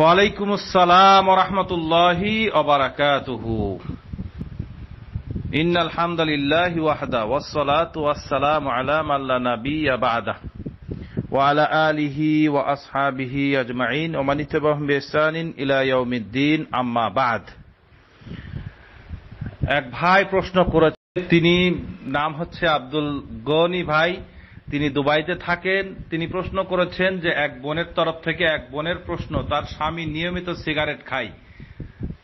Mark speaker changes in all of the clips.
Speaker 1: ওয়ালাইকুম আসসালাম রহমতুল্লাহি অবরাকাতুহু ইন আলহামদুলিল্লাহ ওয়াহদা এক ভাই প্রশ্ন করেছে তিনি নাম হচ্ছে আব্দুল গনি ভাই তিনি দুবাইতে থাকেন তিনি প্রশ্ন করেছেন যে এক বোনের তরফ থেকে এক বোনের প্রশ্ন তার স্বামী নিয়মিত সিগারেট খায়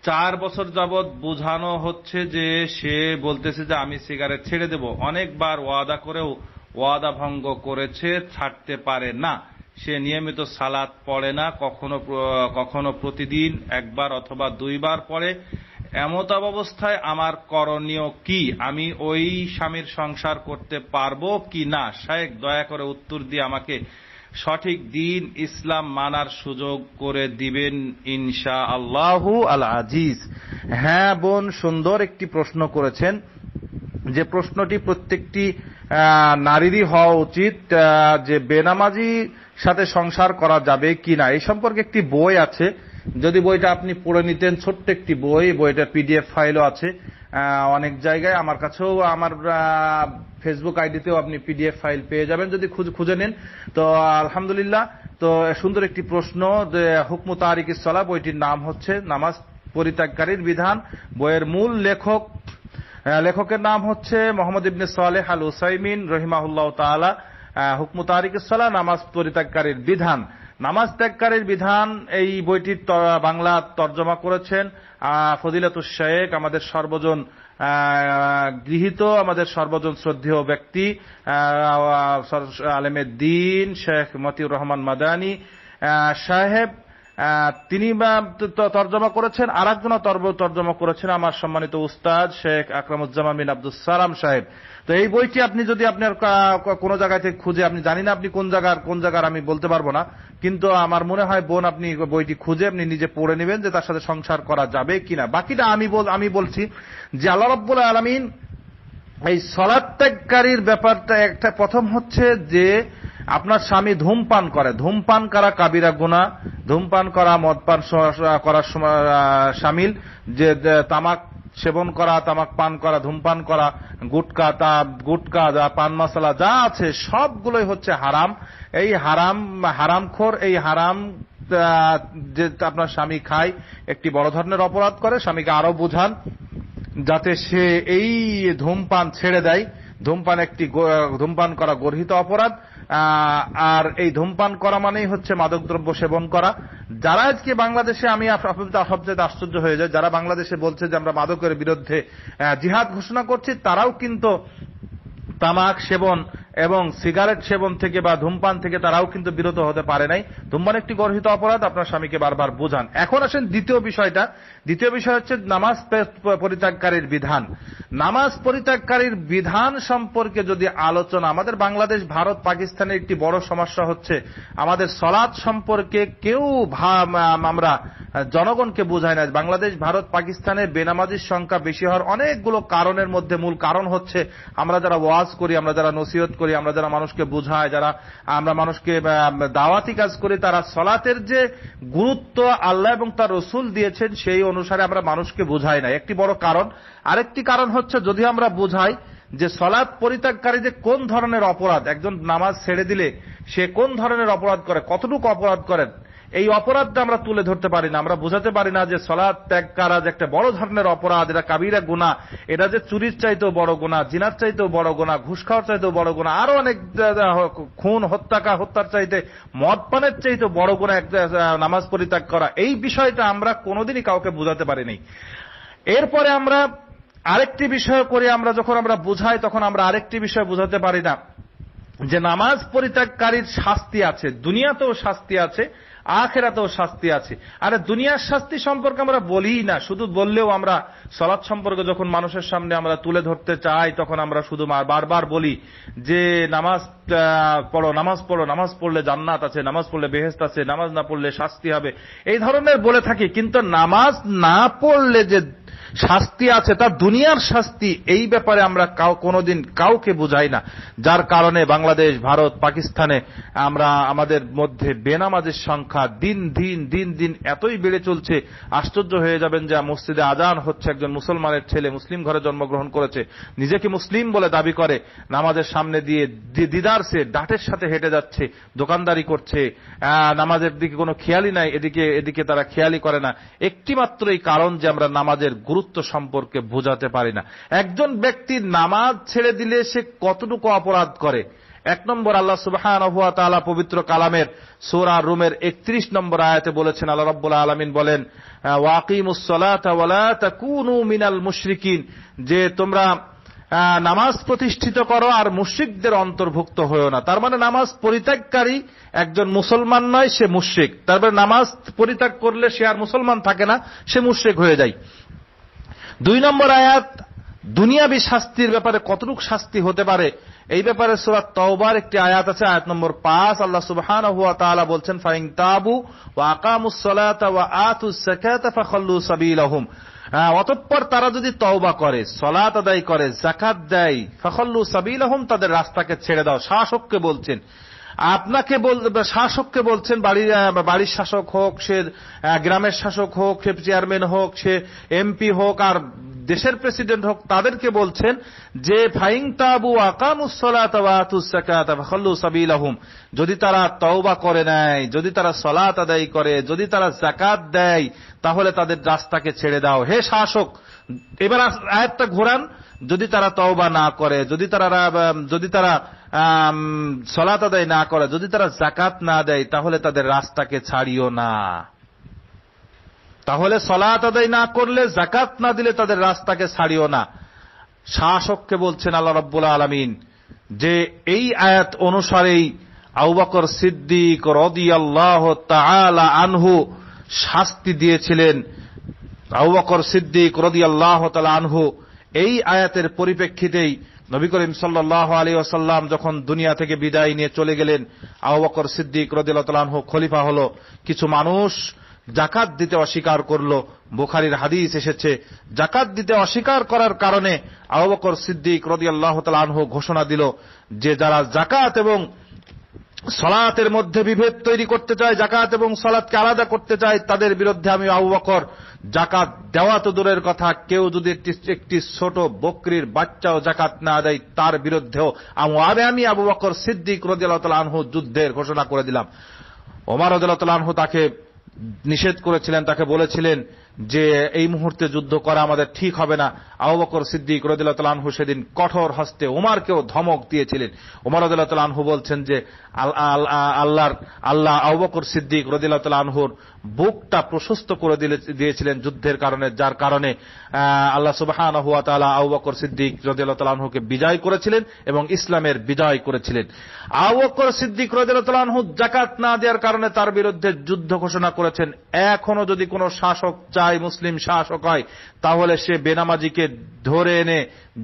Speaker 1: চার বছর যাবৎ বোঝানো হচ্ছে যে সে বলতেছে যে আমি সিগারেট ছেড়ে দেব অনেকবার ওয়াদা করেও ওয়াদা ভঙ্গ করেছে ছাড়তে পারে না সে নিয়মিত সালাত পড়ে না কখনো কখনো প্রতিদিন একবার অথবা দুইবার পড়ে এমত অবস্থায় আমার করণীয় কি আমি ওই স্বামীর সংসার করতে পারবো কি না শায়েক দয়া করে উত্তর দিয়ে আমাকে সঠিক দিন ইসলাম মানার সুযোগ করে দিবেন ইনশা আল্লাহু আল আজিজ হ্যাঁ বোন সুন্দর একটি প্রশ্ন করেছেন যে প্রশ্নটি প্রত্যেকটি নারীরই হওয়া উচিত যে বেনামাজি সাথে সংসার করা যাবে কি না এই সম্পর্কে একটি বই আছে যদি বইটা আপনি পড়ে নিতেন ছোট্ট একটি বই বইটার পিডিএফ ফাইলও আছে অনেক জায়গায় আমার কাছেও আমার ফেসবুক আইডিতেও আপনি পিডিএফ ফাইল পেয়ে যাবেন যদি খুঁজে নেন তো আলহামদুলিল্লাহ তো সুন্দর একটি প্রশ্ন হুকম তারিক ইসলা বইটির নাম হচ্ছে নামাজ পরিত্যাগকারীর বিধান বইয়ের মূল লেখক লেখকের নাম হচ্ছে মোহাম্মদ ইবনে সালেহ আল উসাইমিন রহিমাহুল্লাহ তালা হুকমু তারিকসলা নামাজ পরিত্যাগকারীর বিধান নামাজ ত্যাগকারীর বিধান এই বইটির বাংলা তর্জমা করেছেন ফদিলাতুস শেখ আমাদের সর্বজন গৃহীত আমাদের সর্বজন শ্রদ্ধেয় ব্যক্তি আলেমের দিন শেখ মতিউর রহমান মাদানী সাহেব তিনি তর্জমা করেছেন আর একজন তর্জমা করেছেন আমার সম্মানিত উস্তাদ শেখ আকরামুজ্জামা বিন আব্দুল সালাম সাহেব তো এই বইটি আপনি যদি আপনার কোন জায়গায় থেকে খুঁজে আপনি জানি না আপনি কোন জায়গার কোন জায়গার আমি বলতে পারবো না কিন্তু আমার মনে হয় বোন আপনি বইটি খুঁজে আপনি নিজে পড়ে নেবেন যে তার সাথে সংসার করা যাবে কিনা বাকিটা আমি আমি বলছি যে আল্লাহ রব্বুল আলমিন এই সলাত্যাগকারীর ব্যাপারটা একটা প্রথম হচ্ছে যে আপনার স্বামী ধূমপান করে ধূমপান করা কাবিরা গুণা ধূমপান করা মদপান করার সামিল যে তামাক সেবন করা তামাক পান করা ধূমপান করা গুটকা তা গুটকা যা পান মশলা যা আছে সবগুলোই হচ্ছে হারাম এই হারাম হারামখোর এই হারাম যে আপনার স্বামী খায় একটি বড় ধরনের অপরাধ করে স্বামীকে আরো বোঝান যাতে সে এই ধূমপান ছেড়ে দেয় ধূমপান একটি ধূমপান করা গর্হিত অপরাধ আর এই ধূমপান করা মানেই হচ্ছে মাদকদ্রব্য সেবন করা যারা আজকে বাংলাদেশে আমি সবচেয়ে আশ্চর্য হয়ে যায় যারা বাংলাদেশে বলছে যে আমরা মাদকের বিরুদ্ধে জিহাদ ঘোষণা করছি তারাও কিন্তু তামাক সেবন এবং সিগারেট সেবন থেকে বা ধূমপান থেকে তারাও কিন্তু বিরত হতে পারে নাই ধূমপান একটি গর্হিত অপরাধ আপনার স্বামীকে বারবার বোঝান এখন আসেন দ্বিতীয় বিষয়টা দ্বিতীয় বিষয় হচ্ছে নামাজ পরিত্যাগকারীর বিধান নামাজ পরিত্যাগকারীর বিধান সম্পর্কে যদি আলোচনা আমাদের বাংলাদেশ ভারত পাকিস্তানের একটি বড় সমস্যা হচ্ছে আমাদের সলাদ সম্পর্কে কেউ আমরা জনগণকে বোঝাই না বাংলাদেশ ভারত পাকিস্তানে বেনামাজির সংখ্যা বেশি হওয়ার অনেকগুলো কারণের মধ্যে মূল কারণ হচ্ছে আমরা যারা ওয়াজ করি আমরা যারা নসিহত করি করি আমরা যারা মানুষকে বোঝাই যারা আমরা মানুষকে দাওয়াতি কাজ করি তারা সলাতের যে গুরুত্ব আল্লাহ এবং তার রসুল দিয়েছেন সেই অনুসারে আমরা মানুষকে বোঝাই না একটি বড় কারণ আরেকটি কারণ হচ্ছে যদি আমরা বোঝাই যে সলাদ পরিত্যাগকারী যে কোন ধরনের অপরাধ একজন নামাজ ছেড়ে দিলে সে কোন ধরনের অপরাধ করে কতটুকু অপরাধ করেন এই অপরাধটা আমরা তুলে ধরতে পারি না আমরা বোঝাতে পারি না যে সলা ত্যাগ যে একটা বড় ধরনের অপরাধ এটা কাবিরা গুণা এটা যে চুরির চাইতেও বড় গুণা জিনার চাইতেও বড় গুণা ঘুষ খাওয়ার চাইতেও বড় গুণা আরো অনেক খুন হত্যাকা হত্যার চাইতে মদ পানের চাইতেও বড় গুণা নামাজ পরিত্যাগ করা এই বিষয়টা আমরা কোনোদিনই কাউকে বোঝাতে পারিনি এরপরে আমরা আরেকটি বিষয় করে আমরা যখন আমরা বুঝাই তখন আমরা আরেকটি বিষয় বুঝাতে পারি না যে নামাজ পরিত্যাগকারীর শাস্তি আছে দুনিয়াতেও শাস্তি আছে আখেরাতেও শাস্তি আছে আরে দুনিয়ার শাস্তি সম্পর্কে আমরা বলি না শুধু বললেও আমরা সলাৎ সম্পর্কে যখন মানুষের সামনে আমরা তুলে ধরতে চাই তখন আমরা শুধু বারবার বলি যে নামাজ পড়ো নামাজ পড়ো নামাজ পড়লে জান্নাত আছে নামাজ পড়লে বেহেস্ত আছে নামাজ না পড়লে শাস্তি হবে এই ধরনের বলে থাকি কিন্তু নামাজ না পড়লে যে শাস্তি আছে তা দুনিয়ার শাস্তি এই ব্যাপারে আমরা কোনোদিন কাউকে বুঝাই না যার কারণে বাংলাদেশ ভারত পাকিস্তানে আমরা আমাদের মধ্যে বেনামাজের সংখ্যা দিন দিন দিন দিন এতই বেড়ে চলছে আশ্চর্য হয়ে যাবেন যে মসজিদে আজান হচ্ছে একজন মুসলমানের ছেলে মুসলিম ঘরে জন্মগ্রহণ করেছে নিজেকে মুসলিম বলে দাবি করে নামাজের সামনে দিয়ে দিদারসে ডাটের সাথে হেঁটে যাচ্ছে দোকানদারি করছে নামাজের দিকে কোনো খেয়ালি নাই এদিকে এদিকে তারা খেয়ালি করে না একটিমাত্র এই কারণ যে আমরা নামাজের গুরুত্ব সম্পর্কে বোঝাতে পারি না একজন ব্যক্তি নামাজ ছেড়ে দিলে সে কতটুকু অপরাধ করে এক নম্বর আল্লাহ সুবাহ পবিত্র কালামের সোরা রুমের একত্রিশ নম্বর আয়াতে বলেছেন আল্লাহ রব্বুল্লাহ আলমিন বলেন মিনাল মুশরিকিন যে তোমরা নামাজ প্রতিষ্ঠিত করো আর মুশ্রিকদের অন্তর্ভুক্ত হয়েও না তার মানে নামাজ পরিত্যাগকারী একজন মুসলমান নয় সে মুশ্রিক তারপরে মানে নামাজ পরিত্যাগ করলে সে আর মুসলমান থাকে না সে মুশ্রিক হয়ে যায় দুই নম্বর আয়াত দুনিয়াবি শাস্তির ব্যাপারে কতটুক শাস্তি হতে পারে এই ব্যাপারে সুরাত তওবার একটি আয়াত আছে আয়াত নম্বর পাঁচ আল্লাহ সুবহান বলছেন ফাইং তাবু ওয়াকামুসালাহুম হ্যাঁ, অতঃপর তারা যদি তওবা করে সলাত আদায় করে জাকাত দেয় ফখল্লু সাবিল তাদের রাস্তাকে ছেড়ে দাও শাসককে বলছেন আপনাকে শাসককে বলছেন বাড়ির বাড়ির শাসক হোক সে গ্রামের শাসক হোক সে চেয়ারম্যান হোক সে এমপি হোক আর দেশের প্রেসিডেন্ট হোক তাদেরকে বলছেন যে ফাইং তাবু আকামুসালাহুম যদি তারা তওবা করে নেয় যদি তারা সলাত আদায় করে যদি তারা জাকাত দেয় তাহলে তাদের রাস্তাকে ছেড়ে দাও হে শাসক এবার আয়াতটা ঘোরান যদি তারা তওবা না করে যদি তারা যদি তারা সলাত আদায় না করা যদি তারা জাকাত না দেয় তাহলে তাদের রাস্তাকে ছাড়িও না তাহলে সলাত আদায় না করলে জাকাত না দিলে তাদের রাস্তাকে ছাড়িও না শাসককে বলছেন আল্লাহ রব্বুল আলমিন যে এই আয়াত অনুসারেই আউবাকর সিদ্দিক রদি আল্লাহ তালা আনহু শাস্তি দিয়েছিলেন আউবাকর সিদ্দিক রদি আল্লাহ তালা আনহু এই আয়াতের পরিপ্রেক্ষিতেই নবী করিম সাল্লাহ আলী ওসাল্লাম যখন দুনিয়া থেকে বিদায় নিয়ে চলে গেলেন আহবকর সিদ্দিক রদিল্লাহ খলিফা হল কিছু মানুষ জাকাত দিতে অস্বীকার করল বুখারির হাদিস এসেছে জাকাত দিতে অস্বীকার করার কারণে আহবকর সিদ্দিক রদিয়াল্লাহ তাল ঘোষণা দিল যে যারা জাকাত এবং সলাতের মধ্যে বিভেদ তৈরি করতে চায় জাকাত এবং সলাৎকে আলাদা করতে চায় তাদের বিরুদ্ধে আমি আবু জাকাত দেওয়া তো দূরের কথা কেউ যদি একটি একটি ছোট বকরির বাচ্চাও জাকাত না দেয় তার বিরুদ্ধেও আমি আমি আবু বকর সিদ্দিক রদিয়াল আনহু যুদ্ধের ঘোষণা করে দিলাম ওমার রদিয়াল আনহু তাকে নিষেধ করেছিলেন তাকে বলেছিলেন যে এই মুহূর্তে যুদ্ধ করা আমাদের ঠিক হবে না আবু বকর সিদ্দিক রদিল্লাহু সেদিন কঠোর হস্তে উমারকেও ধমক দিয়েছিলেন উমার রদুল্লাহ রদিল্লাহু বলছেন যে আল্লাহর আল্লাহ আবু বকর সিদ্দিক রদিল্লাহুর বুকটা প্রশস্ত করে দিয়েছিলেন যুদ্ধের কারণে যার কারণে আল্লাহ সুবাহান হুয়া তালা আবু বকর সিদ্দিক রদিল্লাহুকে বিজয় করেছিলেন এবং ইসলামের বিজয় করেছিলেন আবু বকর সিদ্দিক রদিল্লাহু জাকাত না দেওয়ার কারণে তার বিরুদ্ধে যুদ্ধ ঘোষণা করেছেন এখনো যদি কোনো শাসক চা চায় মুসলিম শাসক হয় তাহলে সে বেনামাজিকে ধরে এনে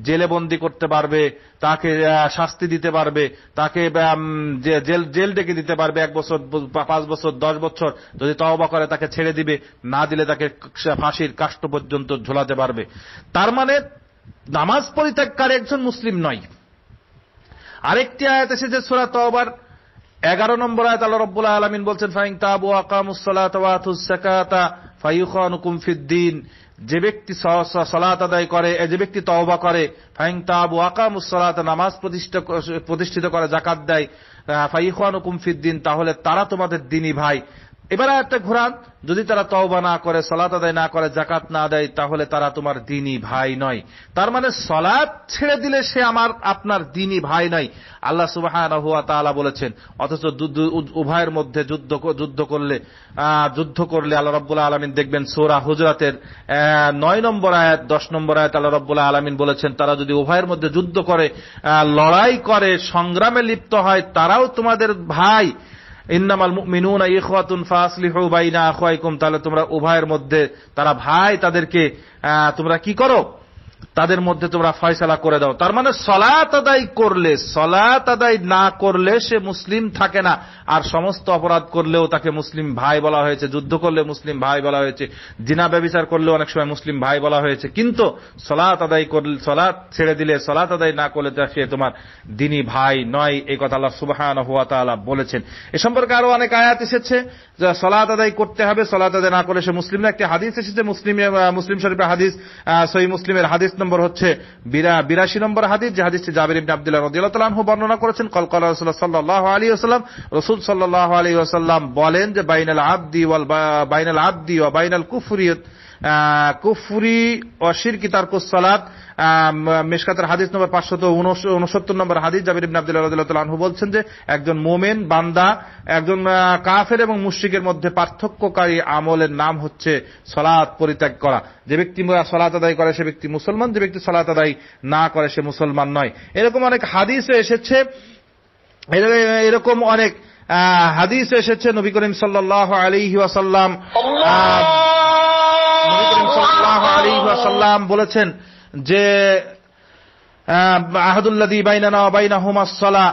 Speaker 1: জেলেবন্দি করতে পারবে তাকে শাস্তি দিতে পারবে তাকে জেল জেল ডেকে দিতে পারবে এক বছর পাঁচ বছর দশ বছর যদি তওবা করে তাকে ছেড়ে দিবে না দিলে তাকে ফাঁসির কাষ্ট পর্যন্ত ঝোলাতে পারবে তার মানে নামাজ পরিত্যাগকারী একজন মুসলিম নয় আরেকটি আয়াত এসেছে সোরা তওবার এগারো নম্বর আয়াত আল্লাহ রব্বুল আলমিন বলছেন ফাইং তাবু আকামুসলাত ওয়াতুস সাকাতা ফাইখান কুমফিদ্দিন যে ব্যক্তি সলাত আদায় করে যে ব্যক্তি তওবা করে ফাইং তাব ওয়াকাম সলাত নামাজ প্রতিষ্ঠিত করে জাকাত দেয় ফাইখান কুমফিদ্দিন তাহলে তারা তোমাদের দিনী ভাই এবার একটা ঘোরান যদি তারা তওবা না করে সলাত আদায় না করে জাকাত না দেয় তাহলে তারা তোমার দিনী ভাই নয় তার মানে সলাত ছেড়ে দিলে সে আমার আপনার দিনী ভাই নয় আল্লাহ সুবাহ বলেছেন অথচ উভয়ের মধ্যে যুদ্ধ যুদ্ধ করলে যুদ্ধ করলে আল্লাহ রব্বুল্লাহ আলমিন দেখবেন সোরা হুজরাতের নয় নম্বর আয়াত দশ নম্বর আয়াত আল্লাহ রব্বুল্লাহ আলমিন বলেছেন তারা যদি উভয়ের মধ্যে যুদ্ধ করে লড়াই করে সংগ্রামে লিপ্ত হয় তারাও তোমাদের ভাই ইন্নামাল মিনুন ইখওয়াতুন ফাসলিহু বাইনা আখওয়াইকুম তাহলে তোমরা উভয়ের মধ্যে তারা ভাই তাদেরকে তোমরা কি করো তাদের মধ্যে তোমরা ফয়সলা করে দাও তার মানে সলাত আদায় করলে সলাত আদায় না করলে সে মুসলিম থাকে না আর সমস্ত অপরাধ করলেও তাকে মুসলিম ভাই বলা হয়েছে যুদ্ধ করলে মুসলিম ভাই বলা হয়েছে জিনা ব্যবচার করলে অনেক সময় মুসলিম ভাই বলা হয়েছে কিন্তু সলাত আদায় করলে সলাৎ ছেড়ে দিলে সলাত আদায় না করলে সে তোমার দিনী ভাই নয় এই কথা আল্লাহ সুবাহান হুয়া তালা বলেছেন এ সম্পর্কে আরো অনেক আয়াত এসেছে যে সলাত আদায় করতে হবে সলাত আদায় না করলে সে মুসলিম না একটি হাদিস এসেছে মুসলিম মুসলিম শরীফের হাদিস সহি মুসলিমের হাদিস হাদিস নম্বর হচ্ছে বিরাশি নম্বর হাদিস যে হাদিসটি জাবির ইবিন আবদুল্লাহ রাদিয়াল্লাহু বর্ণনা করেছেন কলকাতা রাসূলুল্লাহ সাল্লাহ আলী আসলাম রসুল সাল্লাহ আলী ওয়াসাল্লাম বলেন যে বাইনাল আবদি বাইনাল আবদি ওয়া বাইনাল কুফরিয়ত কুফুরি অশির কিতার কুসলাত মেশকাতের হাদিস নম্বর পাঁচশত উনসত্তর নম্বর হাদিস জাবির ইবন আব্দুল্লাহ আনহু বলছেন যে একজন মোমেন বান্দা একজন কাফের এবং মুশ্রিকের মধ্যে পার্থক্যকারী আমলের নাম হচ্ছে সলাত পরিত্যাগ করা যে ব্যক্তি সলাত আদায় করে সে ব্যক্তি মুসলমান যে ব্যক্তি সলাত আদায় না করে সে মুসলমান নয় এরকম অনেক হাদিসে এসেছে এরকম অনেক হাদিস এসেছে নবী করিম সাল্লাহ আলী ওয়াসাল্লাম সাল্লাম বলেছেন যে আহাদুল্লাদি বাইনানা বাইনা হুমাসলা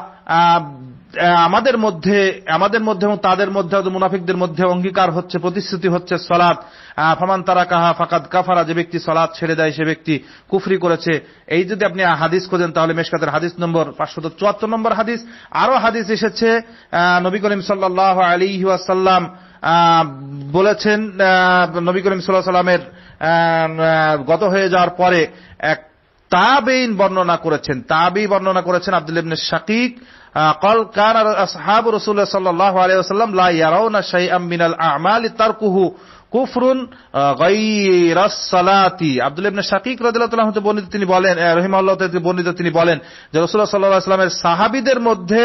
Speaker 1: আমাদের মধ্যে আমাদের মধ্যে এবং তাদের মধ্যে মুনাফিকদের মধ্যে অঙ্গীকার হচ্ছে প্রতিশ্রুতি হচ্ছে সলাদ ফমান তারা কাহা ফাকাদ কাফারা যে ব্যক্তি সলাদ ছেড়ে দেয় সে ব্যক্তি কুফরি করেছে এই যদি আপনি হাদিস খোঁজেন তাহলে মেশকাতের হাদিস নম্বর পাঁচশত চুয়াত্তর নম্বর হাদিস আরো হাদিস এসেছে নবী করিম সাল্লাহ আলী ওয়াসাল্লাম বলেছেন নবী করিম সাল্লাহ সাল্লামের গত হয়ে যাওয়ার পরে এক তাবেইন বর্ণনা করেছেন তাবি বর্ণনা করেছেন আব্দুল ইবনে শাকিক কল কান আসহাব রাসূলুল্লাহ সাল্লাল্লাহু আলাইহি ওয়াসাল্লাম লা সাহি আমিনাল আমাল আমালি কুহু কুফরুন সালাতি আব্দুল ইবনে শাকিক রাদিয়াল্লাহু হতে বর্ণিত তিনি বলেন রহিমাল্লাহ বর্ণিত তিনি বলেন যে রাসূলুল্লাহ সাল্লাল্লাহু আলাইহি সাহাবিদের সাহাবীদের মধ্যে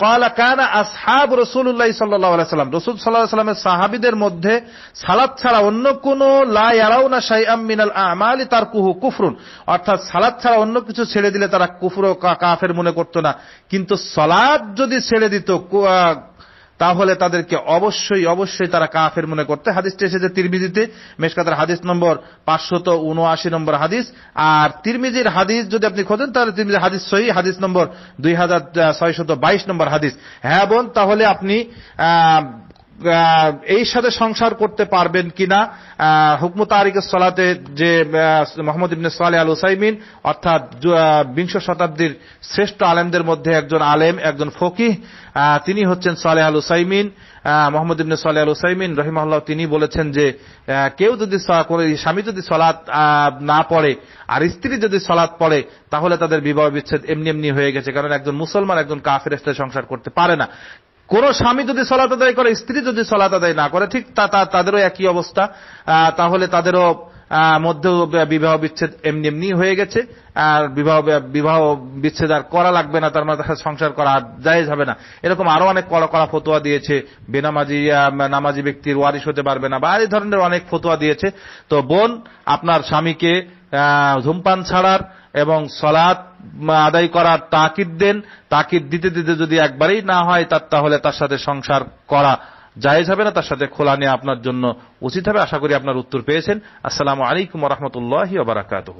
Speaker 1: ক্বালা কানা আসহাব রাসূলুল্লাহ সাল্লাল্লাহু আলাইহি সাল্লাম রাসূল সাল্লাল্লাহু আলাইহি সাল্লামের সাহাবীদের মধ্যে সালাত ছাড়া অন্য কোন লা ইয়ারাউনা শাইআম মিনাল আমালি তারকুহু কুফরুন অর্থাৎ সালাত ছাড়া অন্য কিছু ছেড়ে দিলে তারা কুফর ও কাফের মনে করত না কিন্তু সালাত যদি ছেড়ে দিত তাহলে তাদেরকে অবশ্যই অবশ্যই তারা কাফের মনে করতে হাদিসটি এসেছে তিরমিজিতে মেশকাতের হাদিস নম্বর পাঁচশত উনআশি নম্বর হাদিস আর তিরমিজির হাদিস যদি আপনি খোঁজেন তাহলে তিরমিজির হাদিস সহি হাদিস নম্বর দুই হাজার ছয়শত বাইশ নম্বর হাদিস হ্যাঁ বোন তাহলে আপনি এই সাথে সংসার করতে পারবেন কিনা হুকম তারিক সলাতে যে মোহাম্মদ ইবনে সালে আল উসাইমিন অর্থাৎ বিংশ শতাব্দীর শ্রেষ্ঠ আলেমদের মধ্যে একজন আলেম একজন ফকিহ তিনি হচ্ছেন সালে আল উসাইমিন মোহাম্মদ ইবনে সালে আল উসাইমিন রহিমাল্লাহ তিনি বলেছেন যে কেউ যদি স্বামী যদি সলাদ না পড়ে আর স্ত্রী যদি সলাদ পড়ে তাহলে তাদের বিবাহ বিচ্ছেদ এমনি এমনি হয়ে গেছে কারণ একজন মুসলমান একজন কাফের সাথে সংসার করতে পারে না কোন স্বামী যদি সলাত আদায় করে স্ত্রী যদি সলাত আদায় না করে ঠিক তাদেরও একই অবস্থা তাহলে তাদেরও মধ্যে বিবাহ বিচ্ছেদ এমনি এমনি হয়ে গেছে আর বিবাহ বিবাহ বিচ্ছেদ আর করা লাগবে না তার মানে সংসার করা যায় যাবে না এরকম আরো অনেক কড়া কড়া ফতোয়া দিয়েছে বেনামাজি নামাজি ব্যক্তির ওয়ারিশ হতে পারবে না বা এই ধরনের অনেক ফতোয়া দিয়েছে তো বোন আপনার স্বামীকে ধূমপান ছাড়ার এবং সলাত আদায় করার তাকিদ দেন তাকিদ দিতে দিতে যদি একবারেই না হয় তার তাহলে তার সাথে সংসার করা যায় হবে না তার সাথে খোলা নেওয়া আপনার জন্য উচিত হবে আশা করি আপনার উত্তর পেয়েছেন আসসালামু আলাইকুম রহমতুল্লাহ বারাকাতহ